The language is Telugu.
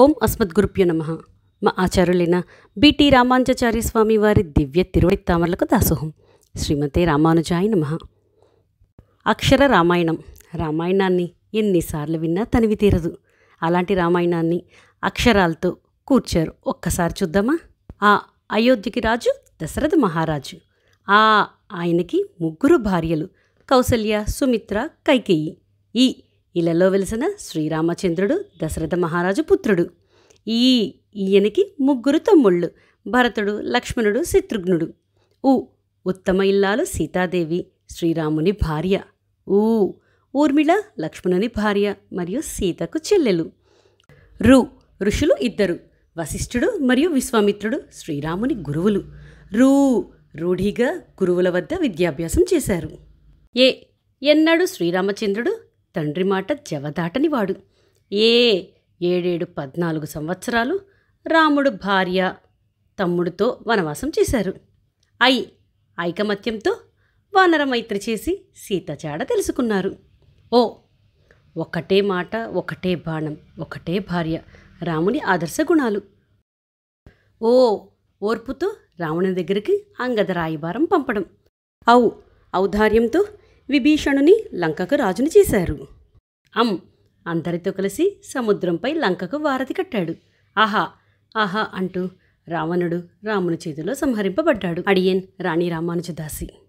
ఓం అస్మద్ గురుప్యో నమ మా ఆచార్యులైన బిటి రామానుజాచార్య స్వామి వారి దివ్య తిరువడి తామరలకు దాసోహం శ్రీమతే రామానుజాయ నమ అక్షర రామాయణం రామాయణాన్ని ఎన్నిసార్లు విన్నా తనివి తీరదు అలాంటి రామాయణాన్ని అక్షరాలతో కూర్చారు ఒక్కసారి చూద్దామా ఆ అయోధ్యకి రాజు దశరథ మహారాజు ఆ ఆయనకి ముగ్గురు భార్యలు కౌసల్య సుమిత్ర కైకేయి ఈ ఇళ్లలో వెలిసిన శ్రీరామచంద్రుడు దశరథ మహారాజు పుత్రుడు ఈ ఈయనకి ముగ్గురు తమ్ముళ్ళు భరతుడు లక్ష్మణుడు శత్రుఘ్నుడు ఉ ఉత్తమ ఇల్లాలు సీతాదేవి శ్రీరాముని భార్య ఊ ఊర్మిళ లక్ష్మణుని భార్య మరియు సీతకు చెల్లెలు రు ఋషులు ఇద్దరు వశిష్ఠుడు మరియు విశ్వామిత్రుడు శ్రీరాముని గురువులు రూ రూఢిగా గురువుల వద్ద విద్యాభ్యాసం చేశారు ఏ ఎన్నడూ శ్రీరామచంద్రుడు తండ్రి మాట జవదాటనివాడు ఏ ఏడేడు పద్నాలుగు సంవత్సరాలు రాముడు భార్య తమ్ముడితో వనవాసం చేశారు ఐ ఐకమత్యంతో వానరమైత్రి చేసి సీతచాడ తెలుసుకున్నారు ఓ ఒకటే మాట ఒకటే బాణం ఒకటే భార్య రాముని ఆదర్శ గుణాలు ఓ ఓర్పుతో రాముని దగ్గరికి అంగద రాయబారం పంపడం ఔ ఔదార్యంతో విభీషణుని లంకకు రాజును చేశారు అం అందరితో కలిసి సముద్రంపై లంకకు వారధి కట్టాడు ఆహా ఆహా అంటూ రావణుడు రాముని చేతిలో సంహరింపబడ్డాడు అడియన్ రాణి రామానుజదాసి